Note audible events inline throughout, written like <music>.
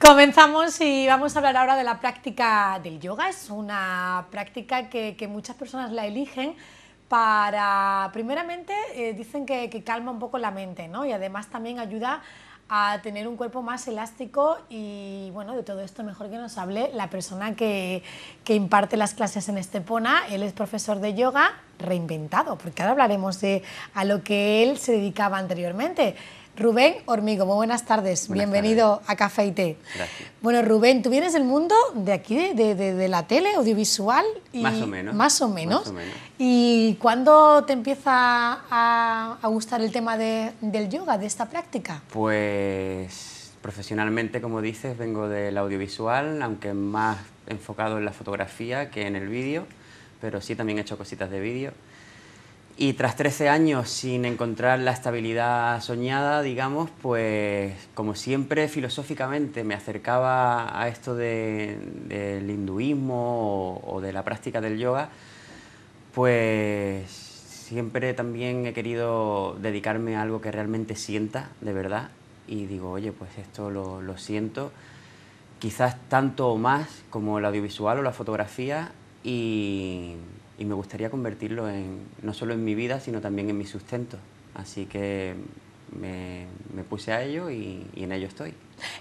Comenzamos y vamos a hablar ahora de la práctica del yoga. Es una práctica que, muchas personas la eligen para, primeramente, eh, dicen que, que, calma un poco la mente, ¿no? Y además también ayuda a tener un cuerpo más elástico y bueno, de todo esto mejor que nos hable la persona que, que imparte las clases en Estepona, él es profesor de yoga reinventado, porque ahora hablaremos de a lo que él se dedicaba anteriormente. Rubén Hormigo. Muy buenas tardes, bienvenido a Café y Té. Bueno, Rubén, tú vienes del mundo de aquí, de, la tele, audiovisual. más, o menos, más o menos. ¿Y cuándo te empieza a, gustar el tema del yoga, de esta práctica? Pues profesionalmente, como dices, vengo del audiovisual, aunque más enfocado en la fotografía que en el vídeo, pero sí también he hecho cositas de vídeo. Y tras 13 años sin encontrar la estabilidad soñada, digamos, pues como siempre filosóficamente me acercaba a esto del hinduismo o, de la práctica del yoga, pues siempre también he querido dedicarme a algo que realmente sienta, de verdad, y digo, oye, pues esto lo, lo siento, quizás tanto o más como el audiovisual o la fotografía, y y me gustaría convertirlo en, no solo en mi vida, sino también en mi sustento. Así que me, puse a ello y, en ello estoy.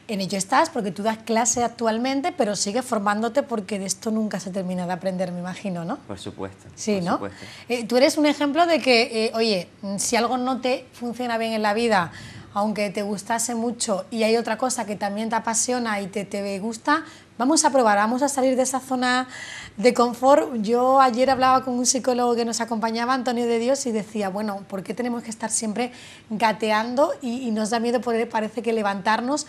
En ello estás porque tú das clase actualmente, pero sigues formándote porque de esto nunca se termina de aprender, me imagino, ¿no? Por supuesto. Sí, ¿no? Eh, tú eres un ejemplo de que, eh, oye, si algo no te funciona bien en la vida, aunque te gustase mucho y hay otra cosa que también te apasiona y te, te gusta, vamos a probar, vamos a salir de esa zona de confort. Yo ayer hablaba con un psicólogo que nos acompañaba, Antonio de Dios, y decía, bueno, ¿por qué tenemos que estar siempre gateando y, nos da miedo poder, parece que levantarnos?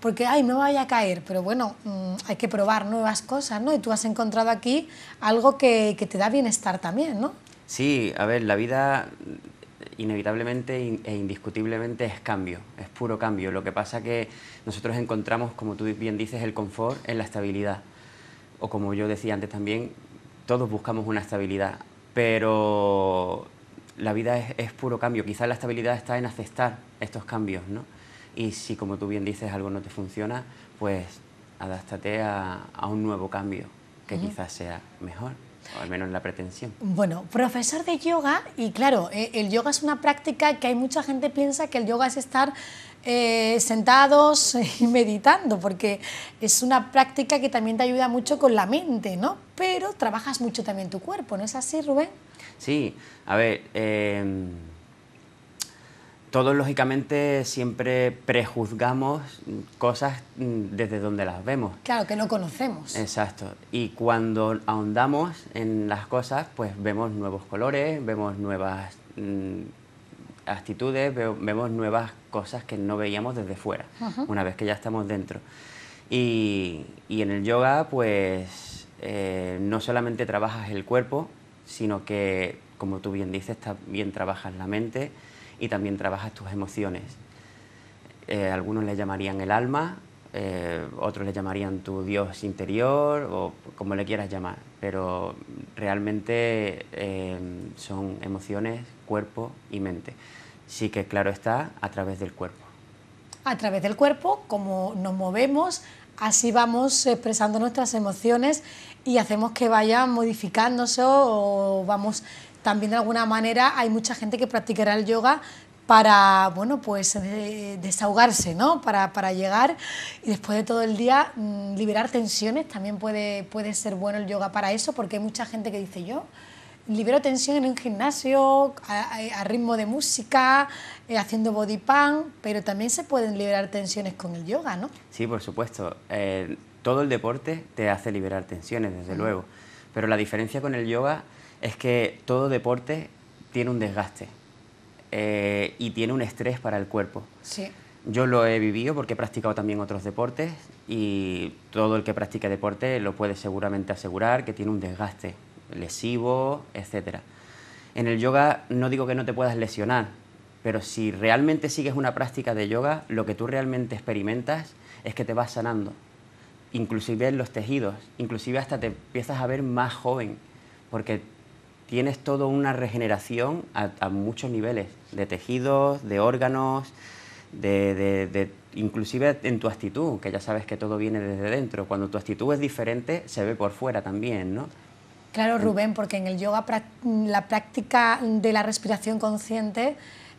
porque, ay, me vaya a caer, pero bueno, mm, hay que probar nuevas cosas, ¿no? Y tú has encontrado aquí algo que, que, te da bienestar también, ¿no? Sí, a ver, la vida inevitablemente e indiscutiblemente es cambio, es puro cambio. Lo que pasa que nosotros encontramos, como tú bien dices, el confort en la estabilidad. O como yo decía antes también, todos buscamos una estabilidad, pero la vida es, puro cambio. Quizás la estabilidad está en aceptar estos cambios, ¿no? Y si, como tú bien dices, algo no te funciona, pues adáptate a, un nuevo cambio que quizás sea mejor. O al menos la pretensión. Bueno, profesor de yoga, y claro, eh, el yoga es una práctica que hay mucha gente piensa que el yoga es estar eh, sentados <laughs> y meditando, porque es una práctica que también te ayuda mucho con la mente, ¿no? Pero trabajas mucho también tu cuerpo, ¿no es así, Rubén? Sí, a ver, eh, todos lógicamente siempre prejuzgamos cosas mm, desde donde las vemos. Claro, que no conocemos. Exacto. Y cuando ahondamos en las cosas, pues vemos nuevos colores, vemos nuevas mm, actitudes, vemos nuevas cosas que no veíamos desde fuera, una vez que ya estamos dentro. Y, en el yoga, pues eh, no solamente trabajas el cuerpo, sino que, como tú bien dices, también trabajas la mente y también trabajas tus emociones. Eh, algunos le llamarían el alma, eh, otros le llamarían tu Dios interior o como le quieras llamar, pero realmente eh, son emociones, cuerpo y mente. Sí que claro está a través del cuerpo. A través del cuerpo, como nos movemos, así vamos expresando nuestras emociones y hacemos que vayan modificándose o vamos también de alguna manera hay mucha gente que practicará el yoga para, bueno, pues eh, desahogarse, ¿no? Para, llegar y después de todo el día mm, liberar tensiones. También puede, puede ser bueno el yoga para eso, porque hay mucha gente que dice yo. Libero tensión en un gimnasio, a, ritmo de música, eh, haciendo body pump, pero también se pueden liberar tensiones con el yoga, ¿no? Sí, por supuesto. Eh, todo el deporte te hace liberar tensiones, desde mm. luego. Pero la diferencia con el yoga es que todo deporte tiene un desgaste eh, y tiene un estrés para el cuerpo. Sí. Yo lo he vivido porque he practicado también otros deportes y todo el que practica deporte lo puede seguramente asegurar que tiene un desgaste lesivo, etc. En el yoga no digo que no te puedas lesionar, pero si realmente sigues una práctica de yoga, lo que tú realmente experimentas es que te vas sanando, inclusive en los tejidos, inclusive hasta te empiezas a ver más joven, porque tienes toda una regeneración a, muchos niveles, de tejidos, de órganos, de, inclusive en tu actitud, que ya sabes que todo viene desde dentro. Cuando tu actitud es diferente, se ve por fuera también, ¿no? Claro, Rubén, porque en el yoga mm, la práctica de la respiración consciente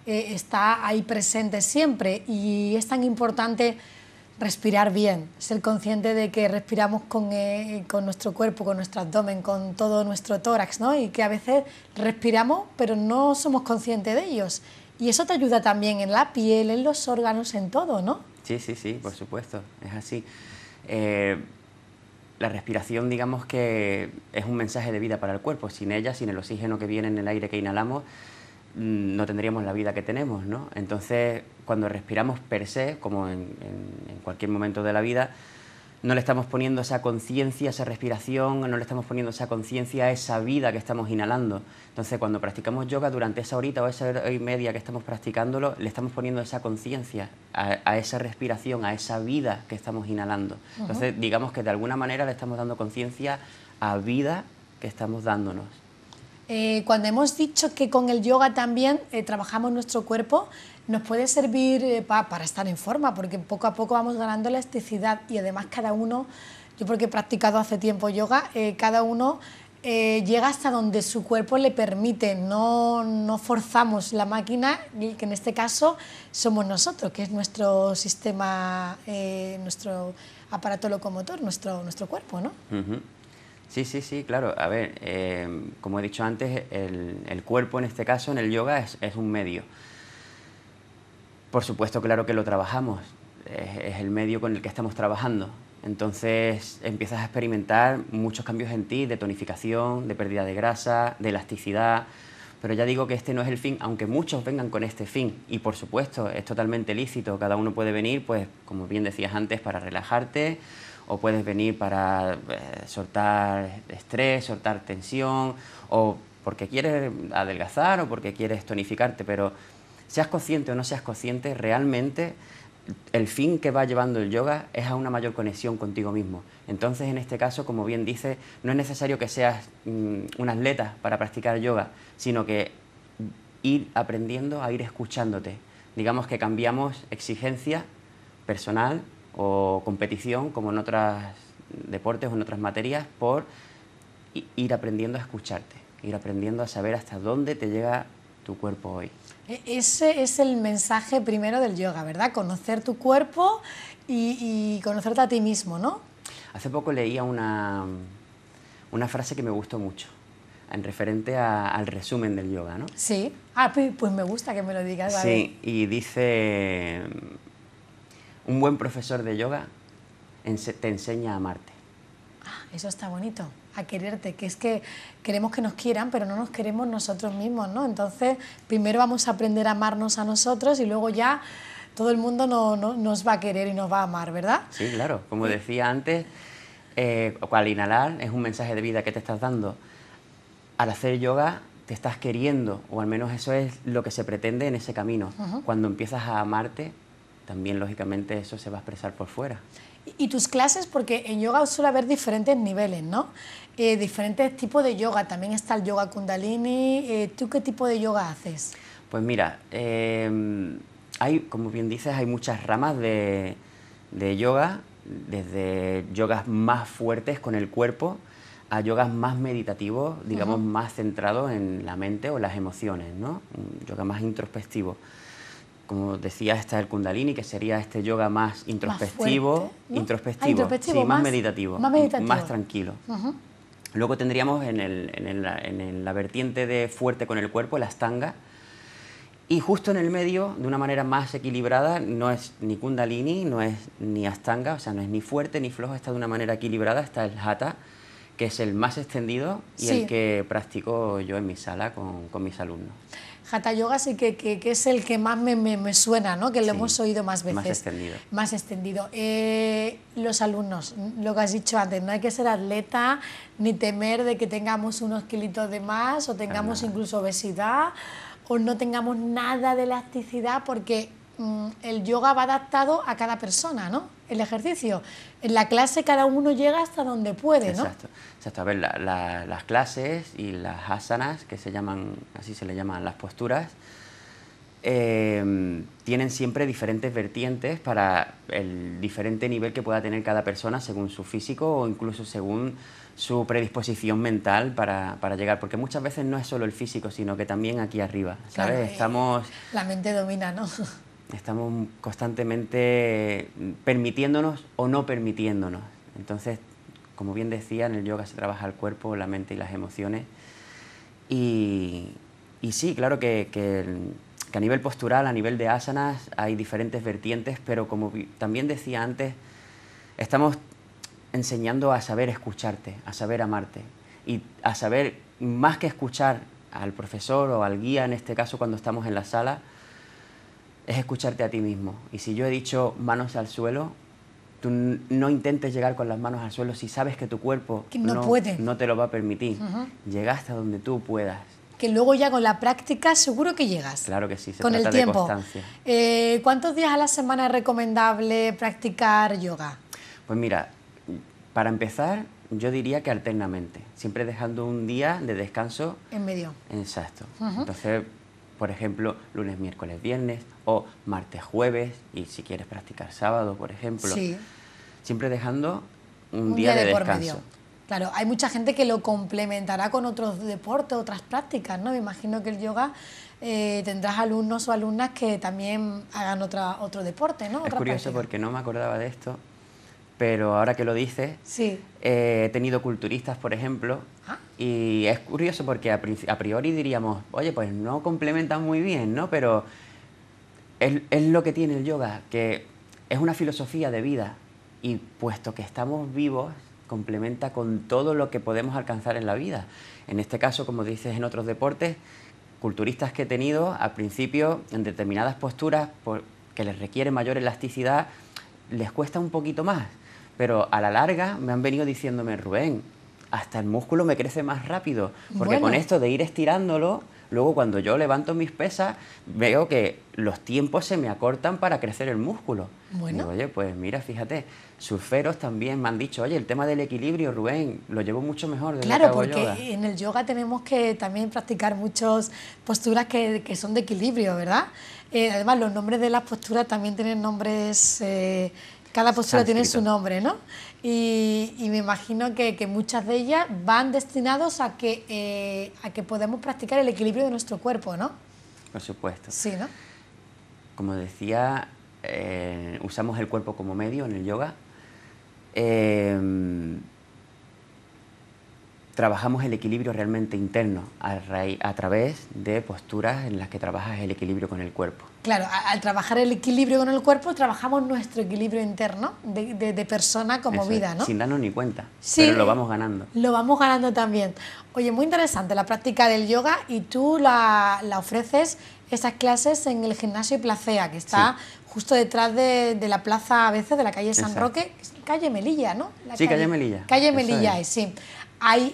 eh, está ahí presente siempre y es tan importante respirar bien, ser consciente de que respiramos con, eh, con, nuestro cuerpo, con nuestro abdomen, con todo nuestro tórax, ¿no? Y que a veces respiramos, pero no somos conscientes de ellos. Y eso te ayuda también en la piel, en los órganos, en todo, ¿no? Sí, sí, sí, por supuesto, es así. Eh, la respiración, digamos que es un mensaje de vida para el cuerpo. Sin ella, sin el oxígeno que viene en el aire que inhalamos, Mm, no tendríamos la vida que tenemos, ¿no? Entonces, cuando respiramos per se, como en, cualquier momento de la vida, no le estamos poniendo esa conciencia, esa respiración, no le estamos poniendo esa conciencia a esa vida que estamos inhalando. Entonces, cuando practicamos yoga durante esa horita o esa hora y media que estamos practicándolo, le estamos poniendo esa conciencia a, a, esa respiración, a esa vida que estamos inhalando. Entonces, digamos que de alguna manera le estamos dando conciencia a vida que estamos dándonos. Eh, cuando hemos dicho que con el yoga también eh, trabajamos nuestro cuerpo, nos puede servir eh, para estar en forma, porque poco a poco vamos ganando elasticidad y además cada uno, yo porque he practicado hace tiempo yoga, cada uno llega hasta donde su cuerpo le permite, no, no forzamos la máquina, que en este caso somos nosotros, que es nuestro sistema, nuestro aparato locomotor, nuestro, nuestro cuerpo, ¿no? Sí, sí, sí, claro. A ver, eh, como he dicho antes, el, cuerpo en este caso, en el yoga, es, un medio. Por supuesto, claro que lo trabajamos, es, es el medio con el que estamos trabajando. Entonces empiezas a experimentar muchos cambios en ti, de tonificación, de pérdida de grasa, de elasticidad, pero ya digo que este no es el fin, aunque muchos vengan con este fin. Y por supuesto, es totalmente lícito, cada uno puede venir, pues, como bien decías antes, para relajarte, o puedes venir para eh, soltar estrés, soltar tensión, o porque quieres adelgazar o porque quieres tonificarte, pero seas consciente o no seas consciente, realmente el fin que va llevando el yoga es a una mayor conexión contigo mismo. Entonces, en este caso, como bien dice, no es necesario que seas mm, un atleta para practicar yoga, sino que ir aprendiendo a ir escuchándote. Digamos que cambiamos exigencia personal o competición, como en otros deportes o en otras materias, por ir aprendiendo a escucharte, ir aprendiendo a saber hasta dónde te llega tu cuerpo hoy. E, ese es el mensaje primero del yoga, ¿verdad? Conocer tu cuerpo y, conocerte a ti mismo, ¿no? Hace poco leía una, una frase que me gustó mucho en referente al resumen del yoga, ¿no? Sí. Ah, pues me gusta que me lo digas. Vale. Sí, y dice, un buen profesor de yoga te enseña a amarte. Ah, eso está bonito, a quererte, que es que queremos que nos quieran, pero no nos queremos nosotros mismos, ¿no? Entonces, primero vamos a aprender a amarnos a nosotros y luego ya todo el mundo no, nos va a querer y nos va a amar, ¿verdad? Sí, claro. Como decía antes, eh, al inhalar es un mensaje de vida que te estás dando. Al hacer yoga te estás queriendo, o al menos eso es lo que se pretende en ese camino. Cuando empiezas a amarte, también lógicamente eso se va a expresar por fuera. Y tus clases, porque en yoga suele haber diferentes niveles, ¿no? Eh, diferentes tipos de yoga. También está el yoga kundalini. Eh, ¿Tú qué tipo de yoga haces? Pues mira, em, hay, como bien dices, hay muchas ramas de, yoga, desde yogas más fuertes con el cuerpo a yogas más meditativos, digamos, más centrados en la mente o las emociones, ¿no? Un yoga más introspectivo como decías, está el kundalini, que sería este yoga más introspectivo, más ah, introspectivo, sí, más, meditativo, más, tranquilo. Luego tendríamos en, la vertiente de fuerte con el cuerpo, las astanga, y justo en el medio, de una manera más equilibrada, no es ni kundalini, no es ni astanga, o sea, no es ni fuerte ni flojo, está de una manera equilibrada, está el hatha, que es el más extendido y el que practico yo en mi sala con, con mis alumnos. Hatha Yoga sí que, es el que más me, me, me suena, ¿no? que lo hemos oído más veces. Más extendido. Más extendido. Eh, los alumnos, lo que has dicho antes, no hay que ser atleta ni temer de que tengamos unos kilitos de más o tengamos incluso obesidad o no tengamos nada de elasticidad porque mm, el yoga va adaptado a cada persona, ¿no? el ejercicio. En la clase cada uno llega hasta donde puede, ¿no? Exacto. Exacto. A ver, las clases y las asanas, que se llaman, así se le llaman las posturas, em, tienen siempre diferentes vertientes para el diferente nivel que pueda tener cada persona según su físico o incluso según su predisposición mental para, llegar, porque muchas veces no es solo el físico, sino que también aquí arriba, ¿sabes? Eh, Estamos... La mente domina, ¿no? estamos constantemente permitiéndonos o no permitiéndonos. Entonces, como bien decía, en el yoga se trabaja el cuerpo, la mente y las emociones. Y, sí, claro que, a nivel postural, a nivel de asanas, hay diferentes vertientes, pero como también decía antes, estamos enseñando a saber escucharte, a saber amarte y a saber, más que escuchar al profesor o al guía, en este caso cuando estamos en la sala, es escucharte a ti mismo. Y si yo he dicho manos al suelo, tú no intentes llegar con las manos al suelo si sabes que tu cuerpo no, puede. no, te lo va a permitir. Llega hasta donde tú puedas. Que luego ya con la práctica seguro que llegas. Claro que sí, se con trata el tiempo. de eh, ¿Cuántos días a la semana es recomendable practicar yoga? Pues mira, para empezar, yo diría que alternamente, siempre dejando un día de descanso. En medio. Exacto. Entonces por ejemplo, lunes, miércoles, viernes o martes, jueves y si quieres practicar sábado, por ejemplo. Sí. Siempre dejando un, día, de, descanso. Claro, hay mucha gente que lo complementará con otros deportes, otras prácticas, ¿no? Me imagino que el yoga eh, tendrás alumnos o alumnas que también hagan otra, otro deporte, ¿no? Es curioso porque no me acordaba de esto, pero ahora que lo dices, sí. Eh, he tenido culturistas, por ejemplo, y es curioso porque a, priori diríamos, oye, pues no complementan muy bien, ¿no? Pero es, lo que tiene el yoga, que es una filosofía de vida. Y puesto que estamos vivos, complementa con todo lo que podemos alcanzar en la vida. En este caso, como dices en otros deportes, culturistas que he tenido, al principio, en determinadas posturas que les requiere mayor elasticidad, les cuesta un poquito más. Pero a la larga me han venido diciéndome, Rubén, hasta el músculo me crece más rápido. Porque con esto de ir estirándolo, luego cuando yo levanto mis pesas, veo que los tiempos se me acortan para crecer el músculo. Bueno. oye, pues mira, fíjate, surferos también me han dicho, oye, el tema del equilibrio, Rubén, lo llevo mucho mejor. Desde claro, que porque en el yoga tenemos que también practicar muchas posturas que, son de equilibrio, ¿verdad? Eh, además, los nombres de las posturas también tienen nombres... Eh, cada postura tiene su nombre, ¿no? Y, me imagino que, muchas de ellas van destinados a que, eh, a que podamos practicar el equilibrio de nuestro cuerpo, ¿no? Por supuesto. Sí, ¿no? Como decía, eh, usamos el cuerpo como medio en el yoga. Em, trabajamos el equilibrio realmente interno a, través de posturas en las que trabajas el equilibrio con el cuerpo. Claro, al trabajar el equilibrio con el cuerpo, trabajamos nuestro equilibrio interno de, persona como vida, ¿no? Sin darnos ni cuenta, pero lo vamos ganando. Lo vamos ganando también. Oye, muy interesante la práctica del yoga y tú la, ofreces, esas clases, en el gimnasio Placea, que está justo detrás de, la plaza a veces de la calle San Roque, calle Melilla, ¿no? sí, calle, Melilla. Calle Melilla, sí.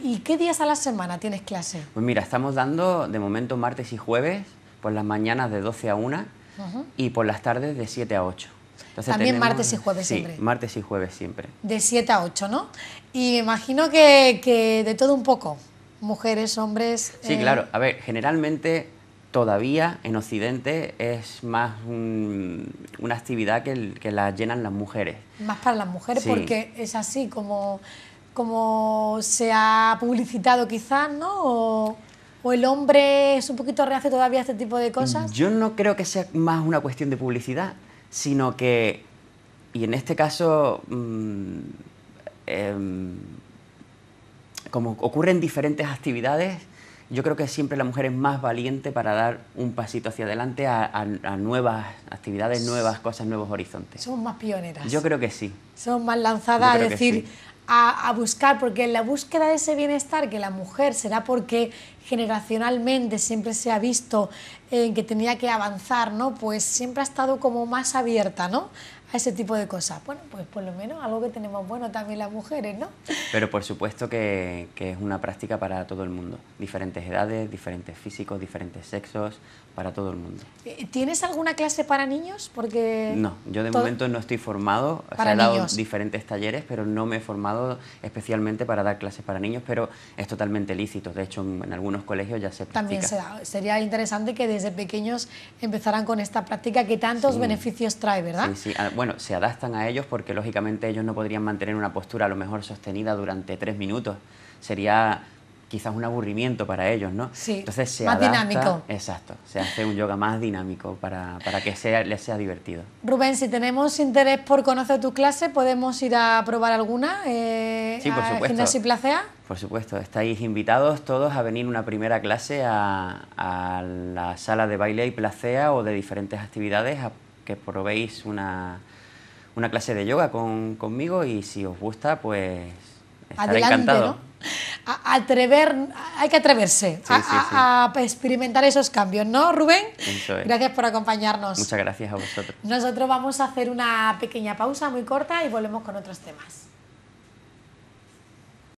¿Y qué días a la semana tienes clase? Pues mira, estamos dando de momento martes y jueves, por las mañanas de 12 a 1 y por las tardes de 7 a 8. También martes y jueves siempre. Martes y jueves siempre. De 7 a 8, ¿no? Y me imagino que, de todo un poco, mujeres, hombres. Sí, eh. claro. A ver, generalmente todavía en Occidente es más una actividad que, la llenan las mujeres. Más para las mujeres porque es así como como se ha publicitado quizás, ¿no? O, el hombre es un poquito reacio todavía a este tipo de cosas. Yo no creo que sea más una cuestión de publicidad, sino que, y en este caso, mm, em, como ocurren diferentes actividades, yo creo que siempre la mujer es más valiente para dar un pasito hacia adelante a, nuevas actividades, nuevas cosas, nuevos horizontes. Son más pioneras. Yo creo que sí. Son más lanzadas a decir, a, buscar, porque en la búsqueda de ese bienestar que la mujer será porque generacionalmente siempre se ha visto en eh, que tenía que avanzar, ¿no? Pues siempre ha estado como más abierta, ¿no? A ese tipo de cosas. Bueno, pues por lo menos algo que tenemos bueno también las mujeres, ¿no? Pero por supuesto que es una práctica para todo el mundo. Diferentes edades, diferentes físicos, diferentes sexos, para todo el mundo. Eh, ¿Tienes alguna clase para niños? Porque no, yo de momento no estoy formado. he dado diferentes talleres, pero no me he formado especialmente para dar clases para niños, pero es totalmente lícito. De hecho, en algunos colegios ya se practica. También Sería interesante que desde pequeños empezaran con esta práctica que tantos beneficios trae, ¿verdad? Sí, sí. Ah, bueno, se adaptan a ellos porque lógicamente ellos no podrían mantener una postura a lo mejor sostenida durante tres minutos. Sería quizás un aburrimiento para ellos, ¿no? Sí, Entonces se más dinámico. Exacto, se hace un yoga más dinámico para, para que sea, les sea divertido. Rubén, si tenemos interés por conocer tu clase, ¿podemos ir a probar alguna? Eh, sí, por a supuesto. y Placea? Por supuesto, estáis invitados todos a venir una primera clase a, la sala de baile y placea o de diferentes actividades a que probéis una, una clase de yoga con, conmigo y si os gusta, pues estaré Adelante, encantado hay que atreverse a, experimentar esos cambios, ¿no, Rubén? Gracias por acompañarnos. Muchas gracias a vosotros. Nosotros vamos a hacer una pequeña pausa muy corta y volvemos con otros temas.